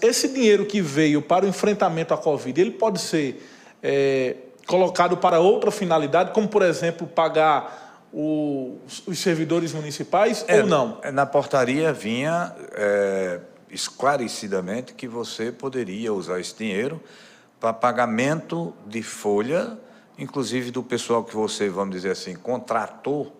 Esse dinheiro que veio para o enfrentamento à Covid, ele pode ser é, colocado para outra finalidade, como, por exemplo, pagar o, os servidores municipais é, ou não? É, na portaria vinha é, esclarecidamente que você poderia usar esse dinheiro para pagamento de folha, inclusive do pessoal que você, vamos dizer assim, contratou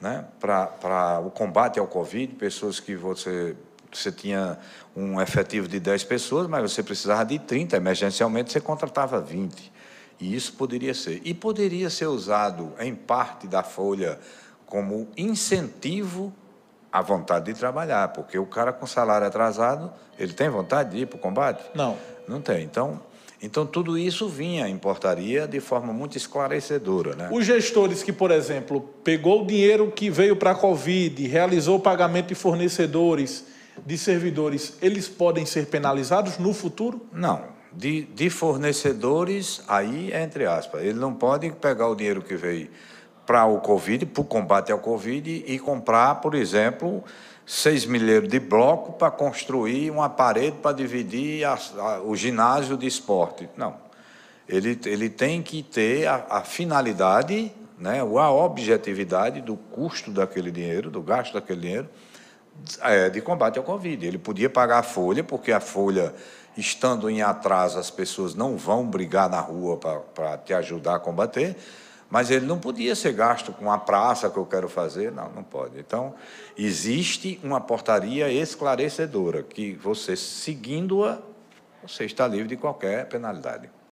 né, para o combate ao Covid, pessoas que você você tinha um efetivo de 10 pessoas, mas você precisava de 30, emergencialmente você contratava 20. E isso poderia ser. E poderia ser usado em parte da folha como incentivo à vontade de trabalhar, porque o cara com salário atrasado, ele tem vontade de ir para o combate? Não. Não tem. Então, então, tudo isso vinha em portaria de forma muito esclarecedora. Né? Os gestores que, por exemplo, pegou o dinheiro que veio para a Covid, realizou o pagamento de fornecedores de servidores, eles podem ser penalizados no futuro? Não. De, de fornecedores, aí é entre aspas. Ele não pode pegar o dinheiro que veio para o Covid, para o combate ao Covid, e comprar, por exemplo, seis milheiros de bloco para construir uma parede para dividir a, a, o ginásio de esporte. Não. Ele, ele tem que ter a, a finalidade, né, a objetividade do custo daquele dinheiro, do gasto daquele dinheiro, é, de combate ao Covid. Ele podia pagar a folha, porque a folha, estando em atraso, as pessoas não vão brigar na rua para te ajudar a combater, mas ele não podia ser gasto com a praça que eu quero fazer, não, não pode. Então, existe uma portaria esclarecedora, que você, seguindo-a, você está livre de qualquer penalidade.